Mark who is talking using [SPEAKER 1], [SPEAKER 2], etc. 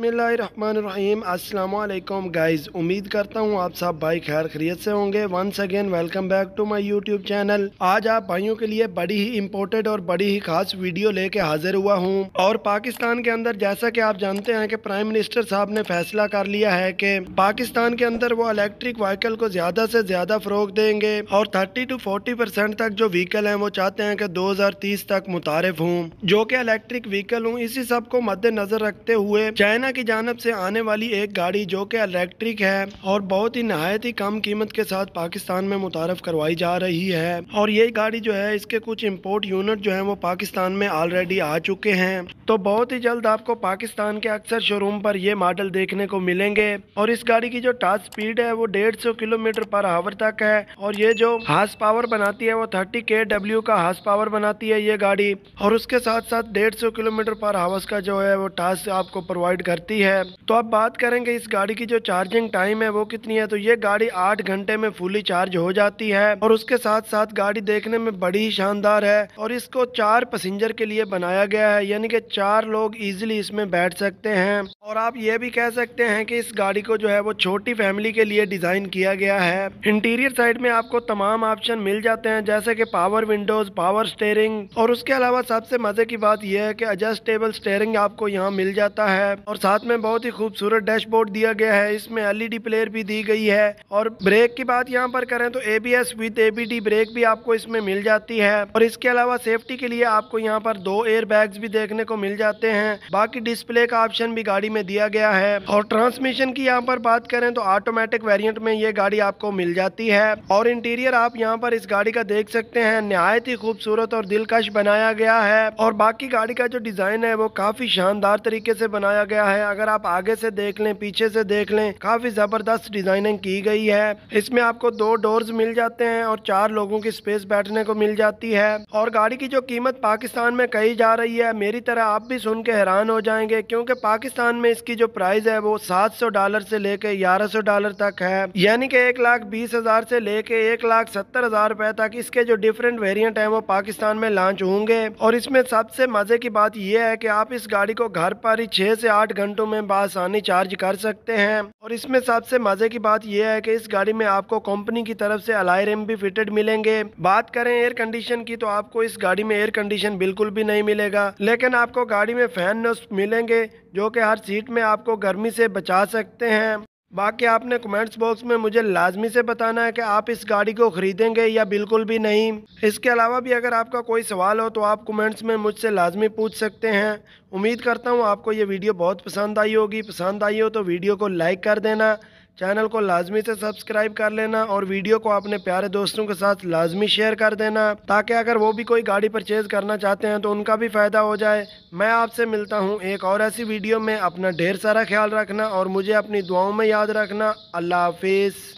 [SPEAKER 1] बसमीम अल्लाम गाइज़ उम्मीद करता हूँ आप सब भाई खैर खरीत से होंगे once again welcome back to my YouTube channel आज आप भाइयों के लिए बड़ी ही इम्पोर्टेंट और बड़ी ही खास वीडियो लेके हाजिर हुआ हूँ और पाकिस्तान के अंदर जैसा कि आप जानते हैं कि प्राइम मिनिस्टर साहब ने फैसला कर लिया है कि पाकिस्तान के अंदर वो इलेक्ट्रिक व्हीकल को ज़्यादा से ज़्यादा फ़रोग देंगे और थर्टी टू फोर्टी परसेंट तक जो व्हीकल हैं वो चाहते हैं कि दो हज़ार तीस तक मुतारफ़ हूँ जो कि इलेक्ट्रिक व्हीकल हूँ इसी सब को मद्देनज़र रखते हुए चाइना हरियाणा की जानब से आने वाली एक गाड़ी जो कि इलेक्ट्रिक है और बहुत ही नहायत ही कम कीमत के साथ पाकिस्तान में मुतारफ करवाई जा रही है और ये गाड़ी जो है इसके कुछ इम्पोर्ट यूनिट जो है वो पाकिस्तान में ऑलरेडी आ चुके हैं तो बहुत ही जल्द आपको पाकिस्तान के अक्सर शोरूम पर ये मॉडल देखने को मिलेंगे और इस गाड़ी की जो टॉप स्पीड है वो डेढ़ सौ किलोमीटर पर आवर तक है और ये जो हार्स पावर बनाती है वो थर्टी के डब्ल्यू का हार्स पावर बनाती है ये गाड़ी और उसके साथ साथ डेढ़ सौ किलोमीटर पर आवर्स का जो है वो टास्क आपको प्रोवाइड कर करती है तो अब बात करेंगे इस गाड़ी की जो चार्जिंग टाइम है वो कितनी है तो ये गाड़ी आठ घंटे में फुली चार्ज हो जाती है और उसके साथ साथ गाड़ी देखने में बड़ी ही शानदार है और इसको चार पैसेंजर के लिए बनाया गया है यानी कि चार लोग इजिली इसमें बैठ सकते हैं और आप ये भी कह सकते हैं कि इस गाड़ी को जो है वो छोटी फैमिली के लिए डिज़ाइन किया गया है इंटीरियर साइड में आपको तमाम ऑप्शन मिल जाते हैं जैसे कि पावर विंडोज़ पावर स्टेयरिंग और उसके अलावा सबसे मज़े की बात यह है कि एडजस्टेबल स्टेयरिंग आपको यहाँ मिल जाता है और साथ में बहुत ही खूबसूरत डैशबोर्ड दिया गया है इसमें एलईडी प्लेयर भी दी गई है और ब्रेक की बात यहाँ पर करें तो A B S with A B D brake भी आपको इसमें मिल जाती है और इसके अलावा सेफ्टी के लिए आपको यहाँ पर दो एयर बैग्स भी देखने को मिल जाते हैं बाकी डिस्प्ले का ऑप्शन भी गाड़ी में में दिया गया है और ट्रांसमिशन की यहाँ पर बात करें तो ऑटोमेटिक वेरियंट में ये गाड़ी आपको मिल जाती है और इंटीरियर आप यहाँ पर इस गाड़ी का देख सकते हैं नहायत ही खूबसूरत और दिलकश बनाया गया है और बाकी गाड़ी का जो डिजाइन है वो काफी शानदार तरीके से बनाया गया है अगर आप आगे से देख लें पीछे से देख लें काफी जबरदस्त डिजाइनिंग की गई है इसमें आपको दो डोर्स मिल जाते हैं और चार लोगों की स्पेस बैठने को मिल जाती है और गाड़ी की जो कीमत पाकिस्तान में कही जा रही है मेरी तरह आप भी सुन के हैरान हो जाएंगे क्योंकि पाकिस्तान में में इसकी जो प्राइस है वो सात सौ डॉलर से लेके ग्यारह सौ डॉलर तक है यानी कि एक लाख बीस हजार से लेके एक लाख सत्तर हजार रुपए तक इसके जो डिफरेंट वेरियंट है वो पाकिस्तान में लॉन्च होंगे और इसमें सबसे मजे की बात यह है कि आप इस गाड़ी को घर पर ही छह से आठ घंटों में बासानी चार्ज कर सकते हैं और इसमें सबसे मजे की बात यह है की इस गाड़ी में आपको कंपनी की तरफ से अलाई रिम भी फिटेड मिलेंगे बात करें एयर कंडीशन की तो आपको इस गाड़ी में एयर कंडीशन बिल्कुल भी नहीं मिलेगा लेकिन आपको गाड़ी में फैन मिलेंगे जो कि हर सीट हीट में आपको गर्मी से बचा सकते हैं बाकी आपने कमेंट्स बॉक्स में मुझे लाजमी से बताना है कि आप इस गाड़ी को ख़रीदेंगे या बिल्कुल भी नहीं इसके अलावा भी अगर आपका कोई सवाल हो तो आप कमेंट्स में मुझसे लाजमी पूछ सकते हैं उम्मीद करता हूँ आपको ये वीडियो बहुत पसंद आई होगी पसंद आई हो तो वीडियो को लाइक कर देना चैनल को लाजमी से सब्सक्राइब कर लेना और वीडियो को अपने प्यारे दोस्तों के साथ लाजमी शेयर कर देना ताकि अगर वो भी कोई गाड़ी परचेज करना चाहते हैं तो उनका भी फ़ायदा हो जाए मैं आपसे मिलता हूँ एक और ऐसी वीडियो में अपना ढेर सारा ख्याल रखना और मुझे अपनी दुआओं में याद रखना अल्लाह हाफिज़